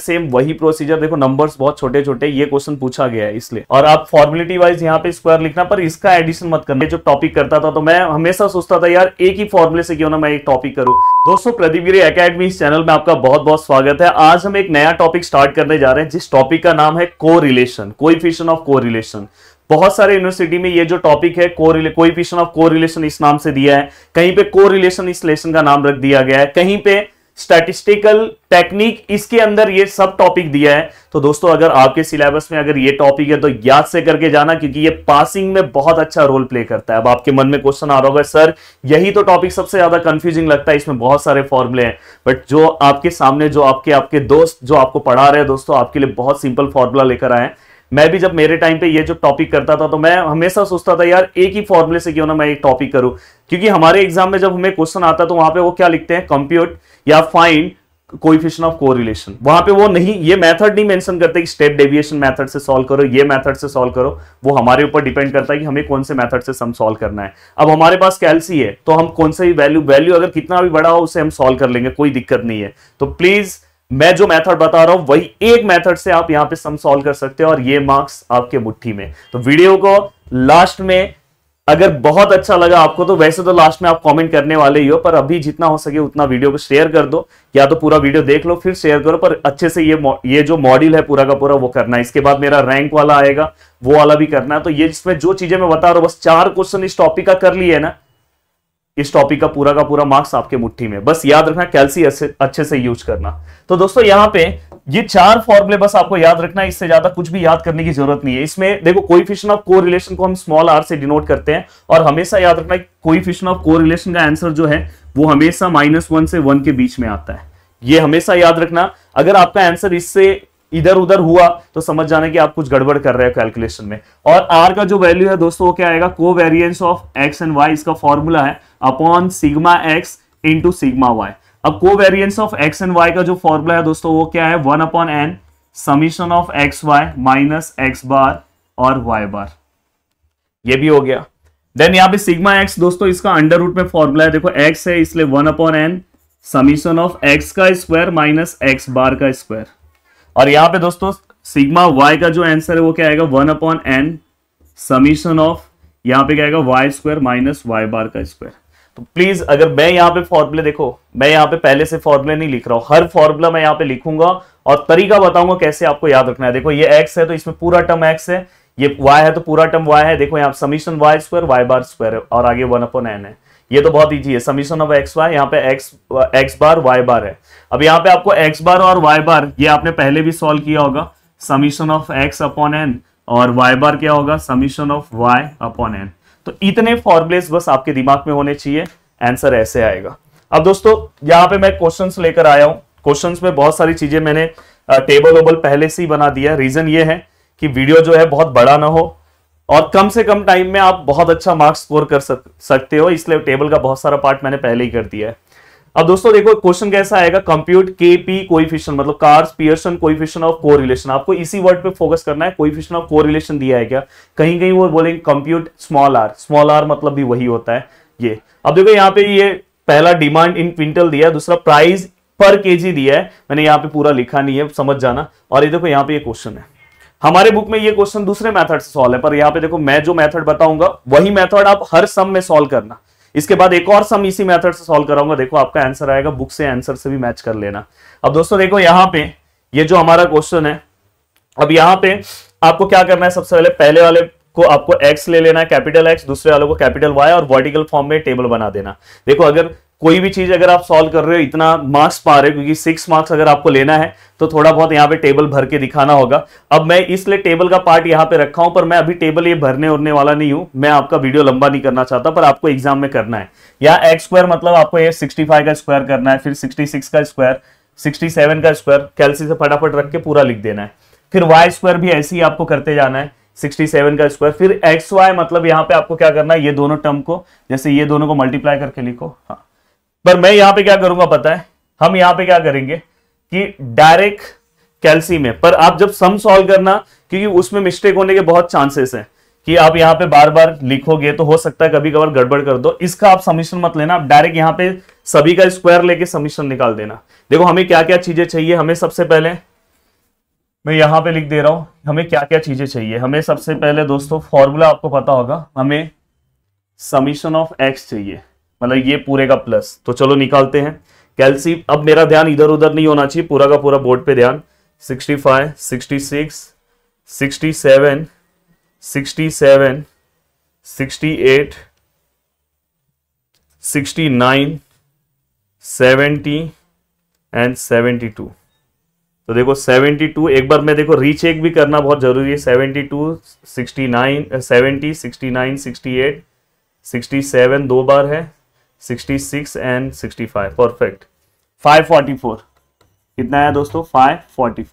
same वही procedure देखो numbers बहुत छोटे छोटे ये क्वेश्चन पूछा गया है इसलिए और आप फॉर्मेलिटी वाइज यहाँ पे स्क्वायर लिखना पर इसका एडिशन मत करना जो टॉपिक करता था तो मैं हमेशा सोचता था यार एक ही फॉर्मुले से क्यों ना मैं एक टॉपिक करूँ दोस्तों प्रदीप गिरी अकेडमी इस चैनल में आपका बहुत बहुत स्वागत है आज हम एक नया टॉपिक स्टार्ट करने जा रहे हैं जिस टॉपिक का नाम है को रिलेशन ऑफ को बहुत सारे यूनिवर्सिटी में ये जो टॉपिक है कोई ऑफ को इस नाम से दिया है कहीं पे को रिलेशन इस लेसन का नाम रख दिया गया है कहीं पे स्टैटिस्टिकल टेक्निक इसके अंदर ये सब टॉपिक दिया है तो दोस्तों अगर आपके सिलेबस में अगर ये टॉपिक है तो याद से करके जाना क्योंकि ये पासिंग में बहुत अच्छा रोल प्ले करता है अब आपके मन में क्वेश्चन आ रहा होगा सर यही तो टॉपिक सबसे ज्यादा कंफ्यूजिंग लगता है इसमें बहुत सारे फॉर्मुले हैं बट जो आपके सामने जो आपके आपके दोस्त जो आपको पढ़ा रहे हैं दोस्तों आपके लिए बहुत सिंपल फॉर्मूला लेकर आए मैं भी जब मेरे टाइम पे ये जो टॉपिक करता था तो मैं हमेशा सोचता था यार एक ही फॉर्मूले से क्यों ना मैं एक टॉपिक करूं क्योंकि हमारे एग्जाम में जब हमें क्वेश्चन आता है तो वहां पे वो क्या लिखते हैं कंप्यूट या फाइंड कोइफिशन ऑफ कोरिलेशन वहां पे वो नहीं ये मेथड नहीं मेंशन करते कि स्टेप डेविएशन मेथड से सॉल्व करो ये मेथड से सॉल्व करो वो हमारे ऊपर डिपेंड करता है कि हमें कौन से मेथड से सम सॉल्व करना है अब हमारे पास कैलसी है तो हम कौन सा भी वैल्यू वैल्यू अगर कितना भी बड़ा हो उसे हम सॉल्व कर लेंगे कोई दिक्कत नहीं है तो प्लीज मैं जो मेथड बता रहा हूं वही एक मेथड से आप यहां पे सम सॉल्व कर सकते हो और ये मार्क्स आपके मुट्ठी में तो वीडियो को लास्ट में अगर बहुत अच्छा लगा आपको तो वैसे तो लास्ट में आप कमेंट करने वाले ही हो पर अभी जितना हो सके उतना वीडियो को शेयर कर दो या तो पूरा वीडियो देख लो फिर शेयर करो पर अच्छे से ये ये जो मॉड्यूल है पूरा का पूरा वो करना है इसके बाद मेरा रैंक वाला आएगा वो वाला भी करना है तो ये जिसमें जो चीजें मैं बता रहा हूं बस चार क्वेश्चन इस टॉपिक का कर लिए ना इस टॉपिक का पूरा का पूरा मार्क्स आपके मुठ्ठी में बस याद रखना कैल्सी अच्छे से यूज करना तो दोस्तों यहाँ पे ये चार फॉर्मुले बस आपको याद रखना है इससे ज्यादा कुछ भी याद करने की जरूरत नहीं है इसमें देखो कोई फिशन ऑफ को रिलेशन को हम स्मॉल आर से डिनोट करते हैं और हमेशा याद रखना है कोई फिशन ऑफ को रिलेशन का आंसर जो है वो हमेशा माइनस वन से वन के बीच में आता है ये हमेशा याद रखना अगर आपका आंसर इससे इधर उधर हुआ तो समझ जाना की आप कुछ गड़बड़ कर रहे हो कैलकुलेशन में और आर का जो वैल्यू है दोस्तों वो क्या आएगा को variance of x and Y इसका फॉर्मूला है upon sigma x into sigma Y अब को variance of x and Y का जो फॉर्मूला है दोस्तों वो क्या है one upon N summation of x Y minus x bar और वाई बार ये भी हो गया देन यहां पे सिग्मा एक्स दोस्तों इसका अंडर रूट में फॉर्मूला है देखो एक्स है इसलिए one upon N summation of X का स्क्वायर माइनस एक्स बार का स्क्वायर और यहां पे दोस्तों सिग्मा वाई का जो आंसर है वो क्या आएगा one upon N summation of यहां पे क्या आएगा Y square minus Y bar का स्क्वायर तो प्लीज अगर मैं यहाँ पे फॉर्मूले देखो मैं यहाँ पे पहले से फॉर्मूले नहीं लिख रहा हूं हर फॉर्मूला मैं यहाँ पे लिखूंगा और तरीका बताऊंगा कैसे आपको याद रखना है देखो ये एक्स है तो इसमें पूरा टर्म एक्स है ये वाई है तो पूरा टर्म वाई है देखो यहाँ summation Y square Y bar square है और आगे वन अपॉन एन है ये तो बहुत ईजी है समीशन ऑफ एक्स वाई यहाँ पे X X bar Y bar है अब यहाँ पे आपको एक्स बार और वाई बार ये आपने पहले भी सॉल्व किया होगा summation of X upon N और वाई बार क्या होगा summation of Y upon N तो इतने फॉर्मुलेज बस आपके दिमाग में होने चाहिए आंसर ऐसे आएगा अब दोस्तों यहां पे मैं क्वेश्चंस लेकर आया हूं क्वेश्चंस में बहुत सारी चीजें मैंने टेबल वेबल पहले से ही बना दिया रीजन ये है कि वीडियो जो है बहुत बड़ा ना हो और कम से कम टाइम में आप बहुत अच्छा मार्क्स स्कोर कर सक, सकते हो इसलिए टेबल का बहुत सारा पार्ट मैंने पहले ही कर दिया है अब दोस्तों देखो क्वेश्चन कैसा आएगा कंप्यूट के पी कोइफिशियन मतलब Karl's Pearson coefficient of correlation आपको इसी वर्ड पे फोकस करना है कोईफिशन ऑफ कोरिलेशन दिया है क्या कहीं कहीं वो बोलेंगे compute small R small R मतलब भी वही होता है ये अब देखो यहाँ पे ये पहला डिमांड इन क्विंटल दिया है दूसरा प्राइस पर जी दिया है मैंने यहाँ पे पूरा लिखा नहीं है समझ जाना और ये देखो यहाँ पे ये क्वेश्चन है हमारे बुक में ये क्वेश्चन दूसरे मेथड से सॉल्व है पर यहाँ पे देखो मैं जो मेथड बताऊंगा वही मेथड आप हर सम में सॉल्व करना इसके बाद एक और सम इसी मेथड से सॉल्व कराऊंगा देखो आपका आंसर आएगा बुक से आंसर से भी मैच कर लेना अब दोस्तों देखो यहाँ पे ये जो हमारा क्वेश्चन है अब यहाँ पे आपको क्या करना है सबसे पहले पहले वाले को आपको एक्स ले लेना है कैपिटल एक्स दूसरे वालों को कैपिटल वाई और वर्टिकल फॉर्म में टेबल बना देना देखो अगर कोई भी चीज अगर आप सॉल्व कर रहे हो इतना मार्क्स पा रहे हो क्योंकि सिक्स मार्क्स अगर आपको लेना है तो थोड़ा बहुत यहाँ पे टेबल भर के दिखाना होगा अब मैं इसलिए टेबल का पार्ट यहाँ पे रखा हूं पर मैं अभी टेबल ये भरने उरने वाला नहीं हूं मैं आपका वीडियो लंबा नहीं करना चाहता पर आपको एग्जाम में करना है या एक्स स्क्वायर मतलब आपको ये सिक्सटी का स्क्वायर करना है फिर सिक्सटी का स्क्वायर सिक्सटी का स्क्वायर कैलसी से फटाफट रख के पूरा लिख देना है फिर वाई स्क्वायर भी ऐसे ही आपको करते जाना है 67 का स्क्वायर फिर एक्स वाई मतलब यहाँ पे आपको क्या करना है ये दोनों टर्म को जैसे ये दोनों को मल्टीप्लाई करके लिखो हाँ पर मैं यहां पे क्या करूंगा पता है हम यहां पे क्या करेंगे कि डायरेक्ट कैल्सी में पर आप जब सम सॉल्व करना क्योंकि उसमें मिस्टेक होने के बहुत चांसेस हैं कि आप यहां पे बार बार लिखोगे तो हो सकता है कभी कभार गड़बड़ कर दो इसका आप समीशन मत लेना आप डायरेक्ट यहां पे सभी का स्क्वायर लेके समीशन निकाल देना देखो हमें क्या क्या चीजें चाहिए हमें सबसे पहले मैं यहाँ पे लिख दे रहा हूं हमें क्या क्या चीजें चाहिए हमें सबसे पहले दोस्तों फॉर्मूला आपको पता होगा हमें समीशन ऑफ एक्स चाहिए मतलब ये पूरे का प्लस तो चलो निकालते हैं कैल्सी अब मेरा ध्यान इधर उधर नहीं होना चाहिए पूरा का पूरा बोर्ड पे ध्यान 65, 66, 67, 67, सिक्सटी 69, सेवेंटी एंड टू तो देखो 72 एक बार मैं देखो रीचेक भी करना बहुत जरूरी है 72, 69, 70, 69, 68, 67 दो बार है 66 एंड 65 परफेक्ट 544 कितना आया दोस्तों 544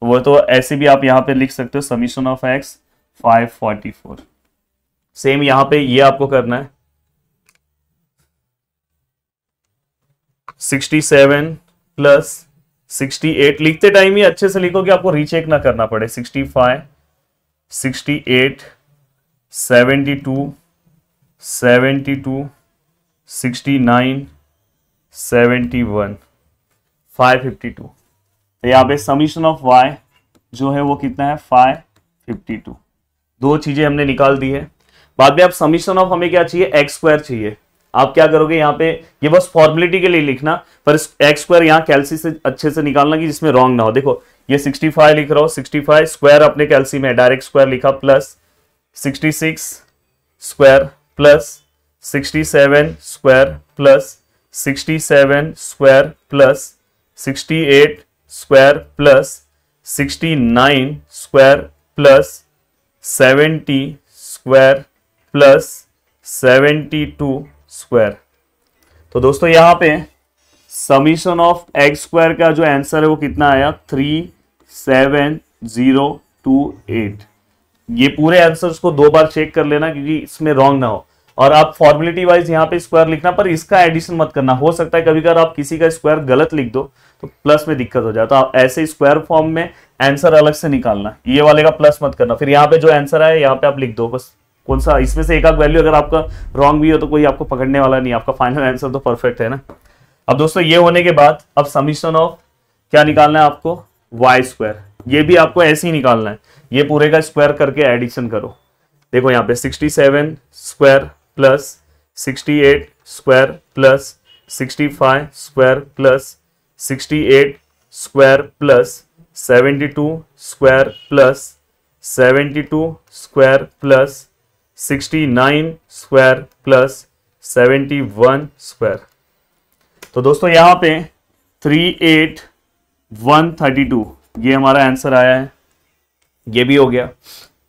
तो वो तो ऐसे भी आप यहां पे लिख सकते हो समीशन ऑफ एक्स 544 सेम यहां पे ये आपको करना है 67 प्लस 68 लिखते टाइम ही अच्छे से लिखो कि आपको रीचेक ना करना पड़े 65 68 72 72 sixty nine seventy one five fifty two तो यहाँ पे समीशन ऑफ वाई जो है वो कितना है फाइव फिफ्टी टू दो चीज़ें हमने निकाल दी है बाद में आप समीशन ऑफ हमें क्या चाहिए एक्स स्क्वायर चाहिए आप क्या करोगे यहाँ पे ये बस फॉर्मेलिटी के लिए लिखना पर एक्स स्क्वायर यहाँ कैलसी से अच्छे से निकालना कि जिसमें रॉन्ग ना हो देखो ये 65 लिख रहा सिक्सटी 65 स्क्वायर अपने कैलसी में डायरेक्ट स्क्वायर लिखा plus 66 square plus 67 square plus 67 square plus 68 square plus 69 square plus 70 square plus 72 square तो दोस्तों यहाँ पे समीशन ऑफ एक्स स्क्वायर का जो आंसर है वो कितना आया three seven zero two eight ये पूरे आंसर्स को दो बार चेक कर लेना क्योंकि इसमें रॉन्ग ना हो और आप फॉर्मेलिटी वाइज यहाँ पे स्क्वायर लिखना पर इसका एडिशन मत करना हो सकता है कभी कभी आप किसी का स्क्वायर गलत लिख दो तो प्लस में दिक्कत हो जाए तो आप ऐसे स्क्वायर फॉर्म में आंसर अलग से निकालना ये वाले का प्लस मत करना फिर यहाँ पे जो आंसर आया यहाँ पे आप लिख दो बस कौन सा इसमें से एक आध वैल्यू अगर आपका रॉन्ग भी हो तो कोई आपको पकड़ने वाला नहीं आपका फाइनल आंसर तो परफेक्ट है ना अब दोस्तों ये होने के बाद अब समीशन ऑफ क्या निकालना है आपको वाई स्क्वायर ये भी आपको ऐसे ही निकालना है ये पूरे का स्क्वायर करके एडिशन करो देखो यहाँ पे 67 square plus 68 square plus 65 square plus 68 square plus 72 square plus 72 square plus 69 square plus 71 square तो दोस्तों यहाँ पे 38132 ये हमारा आंसर आया है ये भी हो गया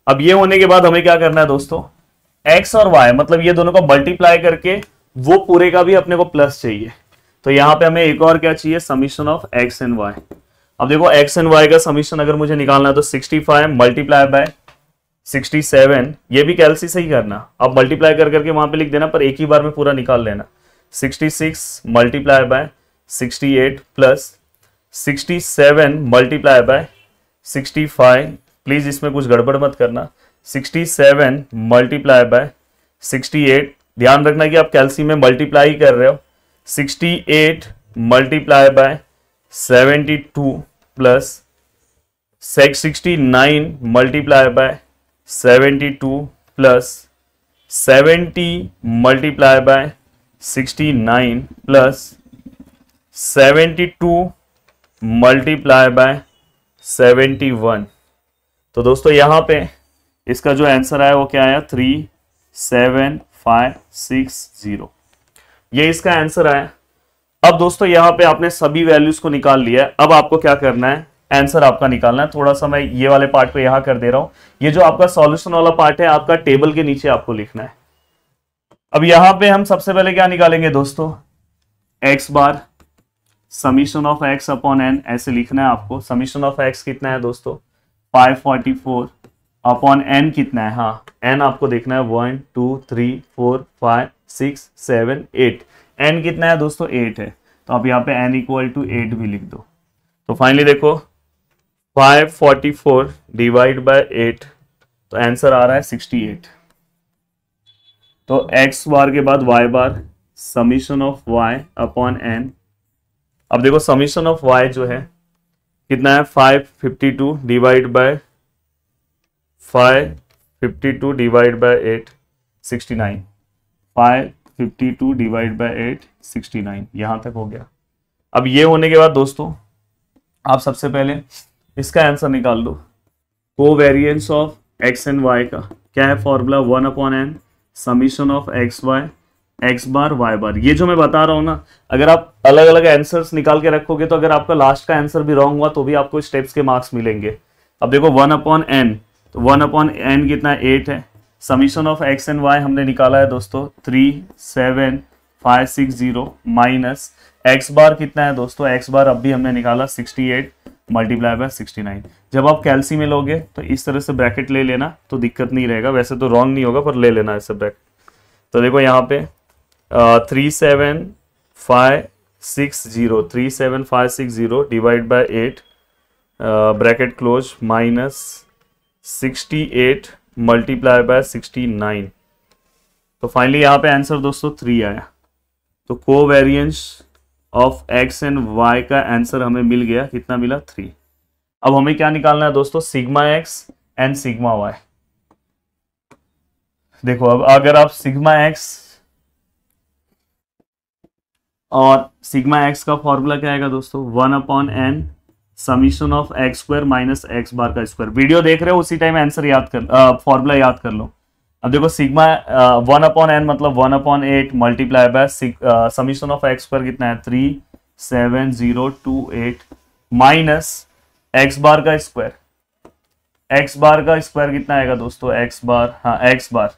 अब ये होने के बाद हमें क्या करना है दोस्तों एक्स और वाई मतलब ये दोनों को मल्टीप्लाई करके वो पूरे का भी अपने को प्लस चाहिए तो यहाँ पे हमें एक और क्या चाहिए summation of x and Y अब देखो एक्स एंड वाई का समीशन अगर मुझे निकालना है तो 65 फाइव मल्टीप्लाई बाय सिक्सटी ये भी कैलसी से ही करना अब मल्टीप्लाई कर करके वहां पे लिख देना पर एक ही बार में पूरा निकाल लेना 66 six multiply by sixty eight plus sixty seven multiply by sixty five please इसमें कुछ गड़बड़ मत करना 67 मल्टीप्लाई बाय 68 ध्यान रखना कि आप कैल्सी में मल्टीप्लाई कर रहे हो 68 multiply by 72 plus sixty nine multiply by seventy two plus seventy multiply by sixty nine plus seventy two multiply by seventy one तो दोस्तों यहाँ पे इसका जो आंसर आया वो क्या आया three seven five six zero ये इसका आंसर आया अब दोस्तों यहां पे आपने सभी वैल्यूज को निकाल लिया है अब आपको क्या करना है आंसर आपका निकालना है थोड़ा सा मैं ये वाले पार्ट को यहां कर दे रहा हूं ये जो आपका सॉल्यूशन वाला पार्ट है आपका टेबल के नीचे आपको लिखना है अब यहां पे हम सबसे पहले क्या निकालेंगे दोस्तों x bar summation of X upon N ऐसे लिखना है आपको समीशन ऑफ एक्स कितना है दोस्तों five forty four upon N कितना है हाँ एन आपको देखना है one two three four five six seven eight N कितना है दोस्तों एट है तो आप यहाँ पे एन इक्वल टू एट भी लिख दो तो फाइनली देखो five forty four divide by eight तो आंसर आ रहा है सिक्सटी एट तो एक्स बार के बाद y bar summation of Y upon n अब देखो समीशन ऑफ वाई जो है कितना है five fifty two divide by five fifty two divide by eight sixty nine five fifty two divide by eight sixty nine यहाँ तक हो गया अब ये होने के बाद दोस्तों आप सबसे पहले इसका आंसर निकाल लो को variance of x and Y का क्या है formula one upon N summation of x y x bar Y bar ये जो मैं बता रहा हूँ ना अगर आप अलग अलग आंसर्स निकाल के रखोगे तो अगर आपका लास्ट का आंसर भी रॉन्ग हुआ तो भी आपको स्टेप्स के मार्क्स मिलेंगे अब देखो वन अपॉन एन तो वन अपॉन एन कितना एट है summation of x and y हमने निकाला है दोस्तों three seven five six zero minus x bar कितना है दोस्तों एक्स बार अब भी हमने निकाला sixty eight multiply by sixty nine जब आप कैलसी में लोगे तो इस तरह से ब्रैकेट ले लेना तो दिक्कत नहीं रहेगा वैसे तो रॉन्ग नहीं होगा पर ले लेना ऐसे ब्रैकेट तो देखो यहाँ पे three seven five six zero three seven five six zero divide by eight bracket close minus sixty eight multiply by sixty nine तो फाइनली यहाँ पे आंसर दोस्तों थ्री आया तो को variance of x and Y का आंसर हमें मिल गया कितना मिला थ्री अब हमें क्या निकालना है दोस्तों sigma x and sigma y देखो अब अगर आप सिग्मा एक्स और सिग्मा एक्स का फॉर्मूला क्या आएगा दोस्तों one upon N summation of x square minus x bar का स्क्वायर वीडियो देख रहे हो उसी टाइम आंसर याद कर फॉर्मूला याद कर लो अब देखो सिग्मा वन अपॉन एन मतलब one upon eight multiply by summation of x square कितना है three seven zero two eight minus x bar का स्क्वायर एक्स बार का स्क्वायर कितना आएगा दोस्तों एक्स बार हाँ एक्स बार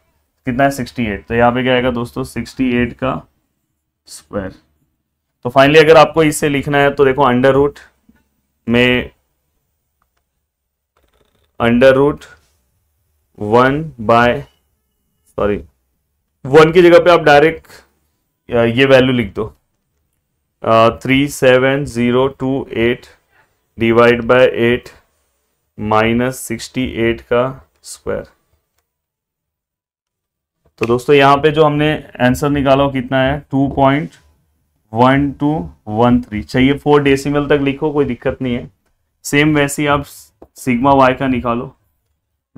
कितना है सिक्सटी एट तो यहाँ पे क्या आएगा दोस्तों सिक्सटी एट का स्क्वायर तो फाइनली अगर आपको इसे लिखना है तो देखो अंडर रूट में under root one by sorry one की जगह पे आप डायरेक्ट ये वैल्यू लिख दो three seven zero two eight divide by eight minus sixty eight का स्क्वायर तो दोस्तों यहां पे जो हमने आंसर निकाला वो कितना है two point one two one three चाहिए फोर डेसिमल तक लिखो कोई दिक्कत नहीं है सेम वैसे आप सिग्मा वाई का निकालो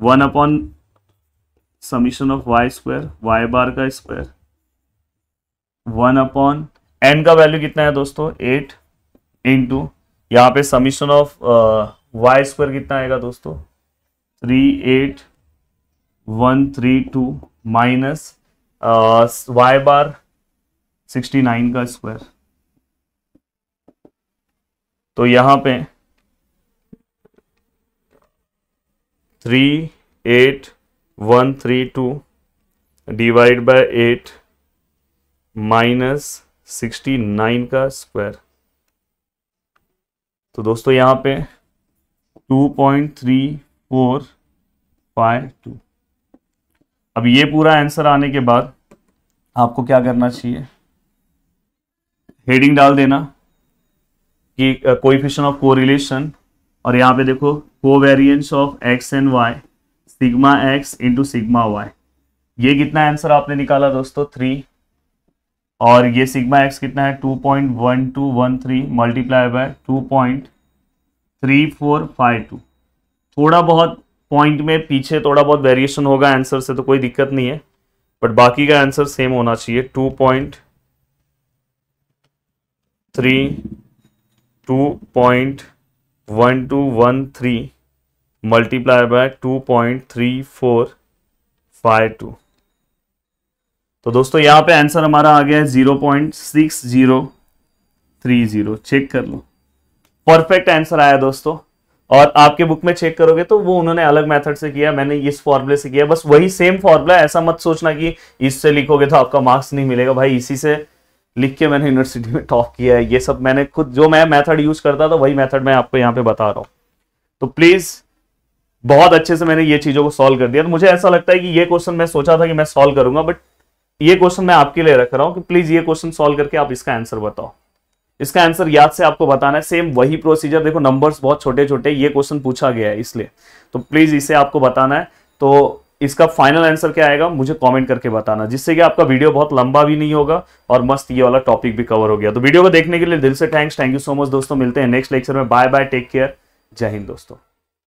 one upon summation of y square Y bar का स्क्वायर वन अपॉन एन का वैल्यू कितना है दोस्तों एट इंटू यहाँ पे समीशन ऑफ वाई स्क्वायर कितना आएगा दोस्तों three eight one three two minus Y bar sixty nine का स्क्वायर तो यहां पे three eight one three two divide by eight minus sixty nine का स्क्वायर तो दोस्तों यहां पे two point three four five two अब ये पूरा आंसर आने के बाद आपको क्या करना चाहिए हेडिंग डाल देना कि कोइफिशिएंट ऑफ कोरिलेशन और यहाँ पे देखो covariance of x and y sigma x into sigma y ये कितना आंसर आपने निकाला दोस्तों थ्री और ये सिग्मा एक्स कितना है two point one two one three multiply by two point three four five two थोड़ा बहुत पॉइंट में पीछे थोड़ा बहुत वेरिएशन होगा आंसर से तो कोई दिक्कत नहीं है बट बाकी का आंसर सेम होना चाहिए two point three two point one two one three multiply by two point three four five two तो दोस्तों यहाँ पे आंसर हमारा आ गया है zero point six zero three zero check कर लो परफेक्ट आंसर आया दोस्तों और आपके बुक में चेक करोगे तो वो उन्होंने अलग मेथड से किया मैंने इस फॉर्मूले से किया बस वही सेम फॉर्मूला ऐसा मत सोचना कि इससे लिखोगे तो आपका मार्क्स नहीं मिलेगा भाई इसी से लिख के मैंने यूनिवर्सिटी में टॉप किया है ये सब मैंने खुद जो मैं मेथड यूज करता था वही मेथड मैं आपको यहाँ पे बता रहा हूँ तो प्लीज बहुत अच्छे से मैंने ये चीजों को सॉल्व कर दिया तो मुझे ऐसा लगता है कि ये क्वेश्चन मैं सोचा था कि मैं सॉल्व करूंगा बट ये क्वेश्चन मैं आपके लिए रख रहा हूँ कि प्लीज ये क्वेश्चन सोल्व करके आप इसका आंसर बताओ इसका आंसर याद से आपको बताना है सेम वही प्रोसीजर देखो नंबर्स बहुत छोटे छोटे ये क्वेश्चन पूछा गया है इसलिए तो प्लीज इसे आपको बताना है तो इसका फाइनल आंसर क्या आएगा मुझे कमेंट करके बताना जिससे कि आपका वीडियो बहुत लंबा भी नहीं होगा और मस्त ये वाला टॉपिक भी कवर हो गया तो वीडियो को देखने के लिए दिल से thanks thank you so much दोस्तों मिलते हैं नेक्स्ट लेक्चर में बाय बाय टेक केयर जय हिंद दोस्तों